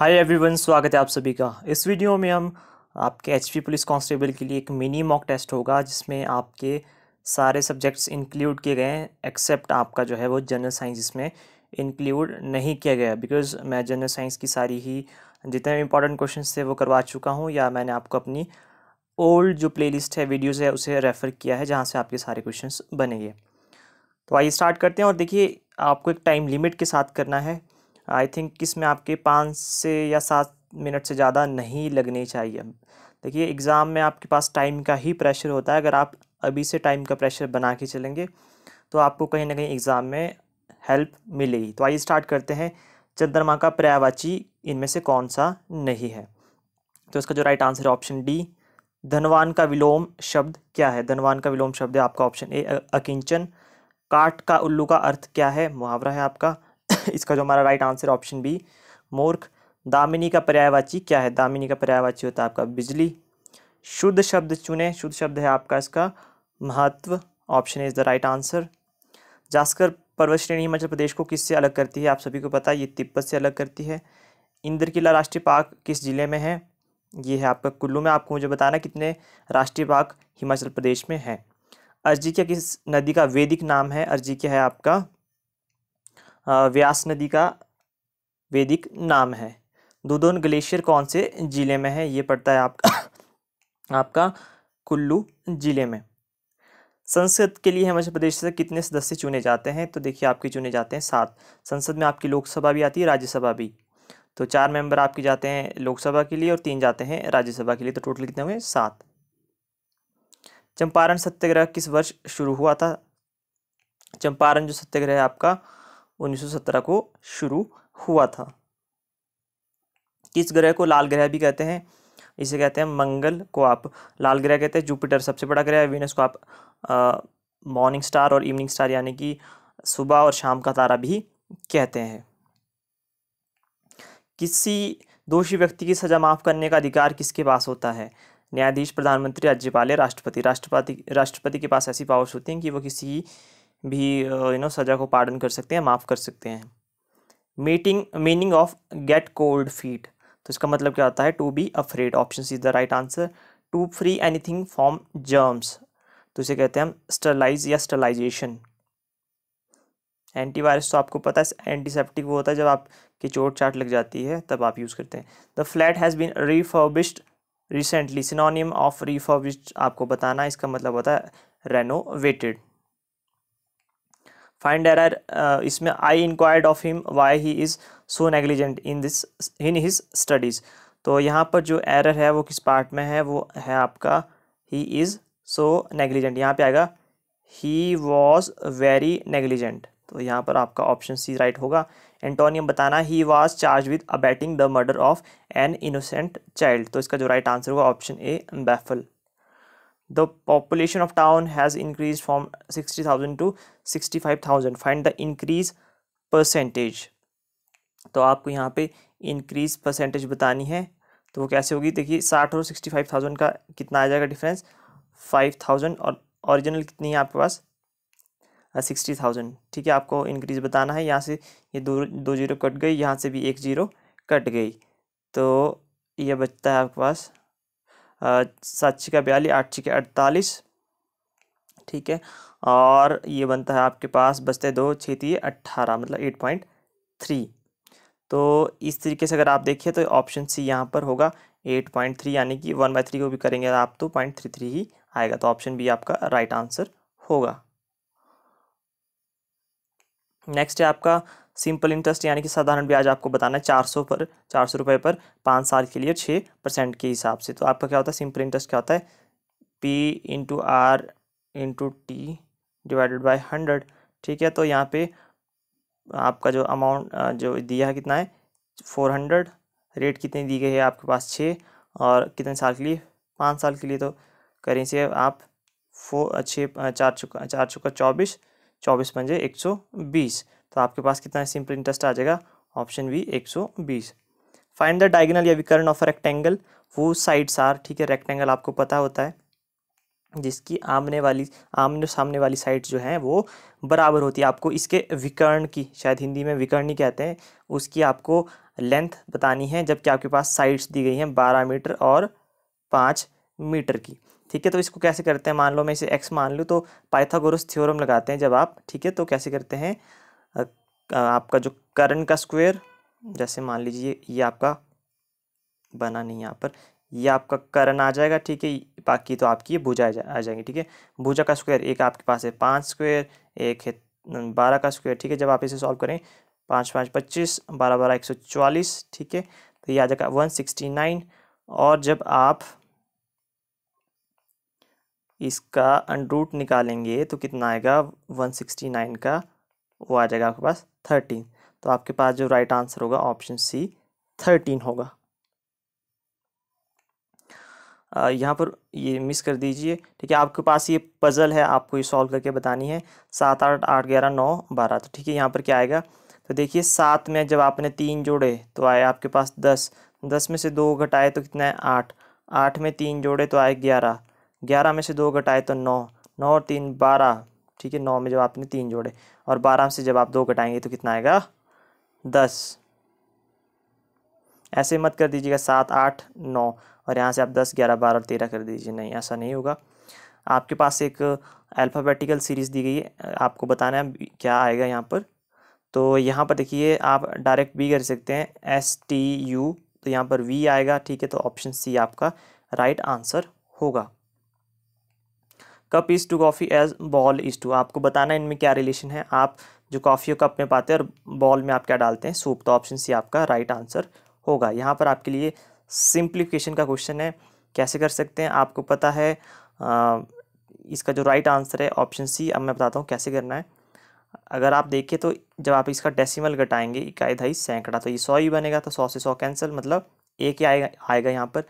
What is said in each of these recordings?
hi everyone स्वागत है आप सभी का इस वीडियो में हम आपके एच पुलिस कांस्टेबल के लिए एक मिनी मॉक टेस्ट होगा जिसमें आपके सारे सब्जेक्ट्स इंक्लूड किए गए हैं एक्सेप्ट आपका जो है वो जनरल साइंस इसमें इंक्लूड नहीं किया गया बिकॉज मैं जनरल साइंस की सारी ही जितने इंपॉर्टेंट क्वेश्चन थे वो करवा चुका हूँ या मैंने आपको अपनी ओल्ड जो प्ले है वीडियोज़ है उसे रेफ़र किया है जहाँ से आपके सारे क्वेश्चन बनेंगे तो आइए स्टार्ट करते हैं और देखिए आपको एक टाइम लिमिट के साथ करना है आई थिंक इसमें आपके पाँच से या सात मिनट से ज़्यादा नहीं लगने चाहिए देखिए एग्ज़ाम में आपके पास टाइम का ही प्रेशर होता है अगर आप अभी से टाइम का प्रेशर बना के चलेंगे तो आपको कहीं ना कहीं एग्ज़ाम में हेल्प मिलेगी तो आइए स्टार्ट करते हैं चंद्रमा का पर्यावाची इनमें से कौन सा नहीं है तो इसका जो राइट आंसर है ऑप्शन डी धनवान का विलोम शब्द क्या है धनवान का विलोम शब्द है आपका ऑप्शन ए अकिंचन काट का उल्लू का अर्थ क्या है मुहावरा है आपका इसका जो हमारा राइट आंसर ऑप्शन बी मूर्ख दामिनी का पर्यायवाची क्या है दामिनी का पर्यायवाची होता है आपका बिजली शुद्ध शब्द चुने शुद्ध शब्द है आपका इसका महत्व option is the right answer Zaskar पर्वत श्रेणी हिमाचल प्रदेश को किससे अलग करती है आप सभी को पता है ये तिब्बत से अलग करती है इंद्र किला राष्ट्रीय पार्क किस ज़िले में है ये है आपका कुल्लू में आपको मुझे बताना कितने राष्ट्रीय पार्क हिमाचल प्रदेश में है अर्जी क्या किस नदी का वैदिक नाम है अर्जी क्या है आपका व्यास नदी का वैदिक नाम है दुदोन ग्लेशियर कौन से ज़िले में है ये पड़ता है आपका आपका कुल्लू ज़िले में संसद के लिए हिमाचल प्रदेश से कितने सदस्य चुने जाते हैं तो देखिए आपके चुने जाते हैं सात संसद में आपकी लोकसभा भी आती है राज्यसभा भी तो चार मेंबर आपके जाते हैं लोकसभा के लिए और तीन जाते हैं राज्यसभा के लिए तो टोटल कितने हुए सात चंपारण सत्याग्रह किस वर्ष शुरू हुआ था चंपारण जो सत्याग्रह है आपका 1917 को शुरू हुआ था किस ग्रह को लाल ग्रह भी कहते हैं इसे कहते हैं मंगल को आप लाल ग्रह कहते हैं जुपिटर सबसे बड़ा ग्रह है वीनस को आप मॉर्निंग स्टार और इवनिंग स्टार यानी कि सुबह और शाम का तारा भी कहते हैं किसी दोषी व्यक्ति की सज़ा माफ़ करने का अधिकार किसके पास होता है न्यायाधीश प्रधानमंत्री राज्यपाल या राष्ट्रपति राष्ट्रपति राष्ट्रपति के पास ऐसी पावर्स होती हैं कि वो किसी भी यू नो सज़ा को पार्डन कर सकते हैं माफ़ कर सकते हैं meeting meaning of get cold feet तो इसका मतलब क्या होता है to be afraid option is the right answer to free anything form germs तो इसे कहते हैं हम स्टरलाइज या स्टरलाइजेशन एंटीवायरस तो आपको पता है एंटीसेप्टिक वो होता है जब आपकी चोट चाट लग जाती है तब आप यूज़ करते हैं the flat has been refurbished recently synonym of refurbished आपको बताना इसका मतलब होता है रेनोवेटेड फाइंड एरर uh, इसमें I inquired of him why he is so negligent in this in his studies तो यहाँ पर जो एरर है वो किस पार्ट में है वो है आपका ही इज़ सो नेग्लिजेंट यहाँ पे आएगा ही वॉज वेरी नेग्लिजेंट तो यहाँ पर आपका ऑप्शन सी राइट होगा एंटोनियम बताना he was charge with abetting the murder of an innocent child तो इसका जो राइट आंसर होगा option A baffle the population of town has increased from 60,000 to 65,000 find the increase percentage तो आपको यहाँ पे इंक्रीज परसेंटेज बतानी है तो वो कैसे होगी देखिए साठ और सिक्सटी फाइव थाउजेंड का कितना आ जाएगा डिफरेंस फाइव थाउजेंड और ओरिजिनल कितनी है आपके पास सिक्सटी हाँ, थाउजेंड ठीक है आपको इंक्रीज बताना है यहाँ से ये दो दो जीरो कट गई यहाँ से भी एक जीरो कट गई तो ये बचता है आपके पास सात छिका बयालीस आठ छिका अड़तालीस ठीक है और ये बनता है आपके पास बचते दो छेती अट्ठारह मतलब एट पॉइंट थ्री तो इस तरीके से अगर आप देखिए तो ऑप्शन सी यहाँ पर होगा एट पॉइंट थ्री यानी कि वन बाई थ्री को भी करेंगे आप तो पॉइंट थ्री थ्री ही आएगा तो ऑप्शन बी आपका राइट आंसर होगा नेक्स्ट है आपका सिंपल इंटरेस्ट यानी कि साधारण ब्याज आपको बताना है चार सौ पर चार सौ रुपये पर पाँच साल के लिए छः परसेंट के हिसाब से तो आपका क्या होता है सिंपल इंटरेस्ट क्या होता है P into R into T divided by hundred ठीक है तो यहाँ पे आपका जो अमाउंट जो दिया है कितना है फोर हंड्रेड रेट कितनी दी गई है आपके पास छः और कितने साल के लिए पाँच साल के लिए तो करेंसी आप फोर छः चार चुका चार चुका चौबीस चौबीस पंजे एक सौ बीस तो आपके पास कितना सिंपल इंटरेस्ट आ जाएगा ऑप्शन बी एक सौ बीस फाइंड द डायगनल या विकर्ण ऑफ रेक्टेंगल वो साइड्स आर ठीक है रेक्टेंगल आपको पता होता है जिसकी आमने वाली आमने सामने वाली साइड जो हैं वो बराबर होती है आपको इसके विकर्ण की शायद हिंदी में विकर्ण ही कहते हैं उसकी आपको लेंथ बतानी है जबकि आपके पास साइड्स दी गई हैं बारह मीटर और पाँच मीटर की ठीक है तो इसको कैसे करते हैं मान लो मैं इसे एक्स मान लूँ तो पाइथागोरस थ्योरम लगाते हैं जब आप ठीक है तो कैसे करते हैं आपका जो करण का स्क्वायर जैसे मान लीजिए ये आपका बना नहीं यहाँ पर ये आपका करण आ जाएगा ठीक है बाकी तो आपकी ये भुजा जा, आ जाएंगी ठीक है भुजा का स्क्वायर एक आपके पास है पाँच स्क्वायर एक है बारह का स्क्वायर ठीक है जब आप इसे सॉल्व करें पाँच पाँच पच्चीस बारह बारह एक सौ चवालीस ठीक है तो ये आ जाएगा वन सिक्सटी नाइन और जब आप इसका अंडरूट निकालेंगे तो कितना आएगा वन सिक्सटी नाइन का वो आ जाएगा आपके पास थर्टीन तो आपके पास जो राइट आंसर होगा ऑप्शन सी थर्टीन होगा यहाँ पर ये मिस कर दीजिए ठीक है आपके पास ये पज़ल है आपको ये सॉल्व करके बतानी है सात आठ आठ ग्यारह नौ बारह तो ठीक है यहाँ पर क्या आएगा तो देखिए सात में जब आपने तीन जोड़े तो आए आपके पास दस दस में से दो घटाए तो कितना है आठ आठ में तीन जोड़े तो आए ग्यारह ग्यारह में से दो घटाए तो नौ नौ और तीन बारह ठीक है नौ में जब आपने तीन जोड़े और बारह से जब आप दो घटाएंगे तो कितना आएगा दस ऐसे मत कर दीजिएगा सात आठ नौ और यहाँ से आप दस ग्यारह बारह और तेरह कर दीजिए नहीं ऐसा नहीं होगा आपके पास एक अल्फ़ाबेटिकल सीरीज़ दी गई है आपको बताना है क्या आएगा यहाँ पर तो यहाँ पर देखिए आप डायरेक्ट बी कर सकते हैं एस टी यू तो यहाँ पर वी आएगा ठीक है तो ऑप्शन सी आपका राइट आंसर होगा cup is to coffee as bowl is to आपको बताना इनमें क्या रिलेशन है आप जो कॉफ़ी कप में पाते हैं और बॉल में आप क्या डालते हैं सूप तो ऑप्शन सी आपका राइट आंसर होगा यहाँ पर आपके लिए सिंप्लीफिकेशन का क्वेश्चन है कैसे कर सकते हैं आपको पता है आ, इसका जो राइट आंसर है ऑप्शन सी अब मैं बताता हूँ कैसे करना है अगर आप देखें तो जब आप इसका डेसिमल घटाएंगे इकाई ढाई सैकड़ा तो ये सौ ही बनेगा तो सौ से सौ कैंसिल मतलब एक ही आएगा आएगा यहाँ पर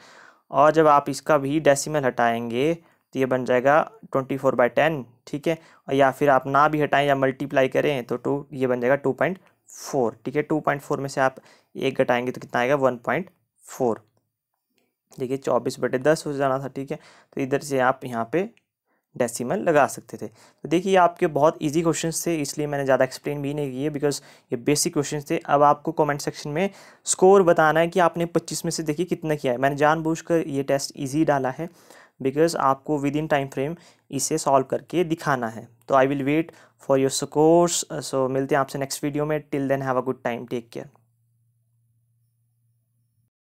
और जब आप इसका भी डेसिमल हटाएंगे तो ये बन जाएगा ट्वेंटी फोर बाई टेन ठीक है या फिर आप ना भी हटाएं या मल्टीप्लाई करें तो टू ये बन जाएगा टू पॉइंट फोर ठीक है टू पॉइंट फोर में से आप एक घटाएंगे तो कितना आएगा वन पॉइंट फोर देखिए चौबीस बटे दस हो जाना था ठीक है तो इधर से आप यहाँ पे डेसिमल लगा सकते थे तो देखिए आपके बहुत इजी क्वेश्चन थे इसलिए मैंने ज़्यादा एक्सप्लेन भी नहीं किए बिकॉज ये बेसिक क्वेश्चन थे अब आपको कमेंट सेक्शन में स्कोर बताना है कि आपने 25 में से देखिए कितना किया है मैंने जानबूझकर ये टेस्ट इजी डाला है बिकॉज आपको विद इन टाइम फ्रेम इसे सॉल्व करके दिखाना है तो I will wait for your scores so मिलते हैं आपसे नेक्स्ट वीडियो में till then have a good time take care